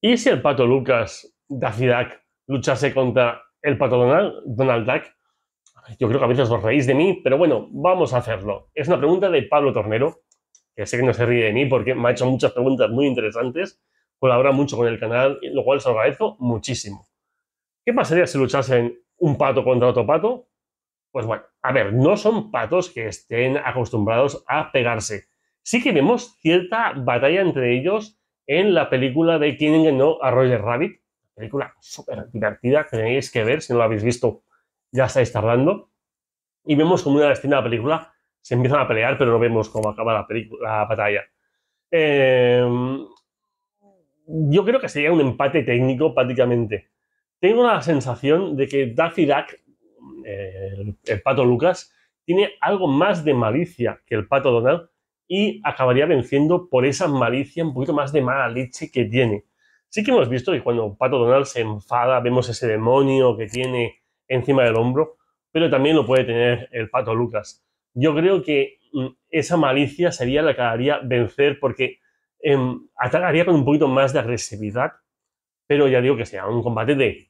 ¿Y si el pato Lucas Dacidac luchase contra el pato Donald, Duck? Yo creo que a veces os reís de mí, pero bueno, vamos a hacerlo. Es una pregunta de Pablo Tornero, que sé que no se ríe de mí porque me ha hecho muchas preguntas muy interesantes, colabora mucho con el canal, lo cual os agradezco muchísimo. ¿Qué pasaría si luchasen un pato contra otro pato? Pues bueno, a ver, no son patos que estén acostumbrados a pegarse. Sí que vemos cierta batalla entre ellos en la película de quien no a Roger Rabbit. Película súper divertida que tenéis que ver, si no la habéis visto ya estáis tardando. Y vemos como una escena de la película se empiezan a pelear, pero no vemos cómo acaba la, película, la batalla. Em, yo creo que sería un empate técnico prácticamente. Tengo la sensación de que Daffy Duck, el pato Lucas, tiene algo más de malicia que el pato Donald y acabaría venciendo por esa malicia, un poquito más de mala leche que tiene. Sí que hemos visto que cuando Pato Donald se enfada, vemos ese demonio que tiene encima del hombro, pero también lo puede tener el Pato Lucas. Yo creo que mm, esa malicia sería la que haría vencer porque em, atacaría con un poquito más de agresividad, pero ya digo que sea un combate de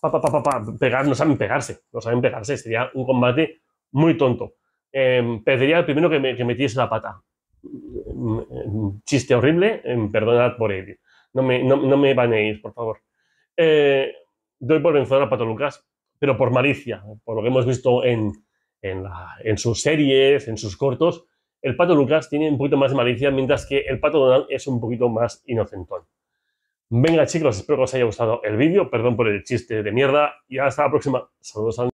pa, pa, pa, no saben pegarse, no saben pegarse, sería un combate muy tonto. Em, perdería el primero que, me, que metiese la pata. Mm, mm, chiste horrible, em, perdonad por ello. No me, no, me por favor. Eh, doy por vencedor a Pato Lucas, pero por malicia, por lo que hemos visto en, sus series, en sus cortos. El Pato Lucas tiene un poquito más de malicia, mientras que el Pato Donald es un poquito más inocentón. Venga chicos, espero que os haya gustado el vídeo, perdón por el chiste de mierda y hasta la próxima. Saludos a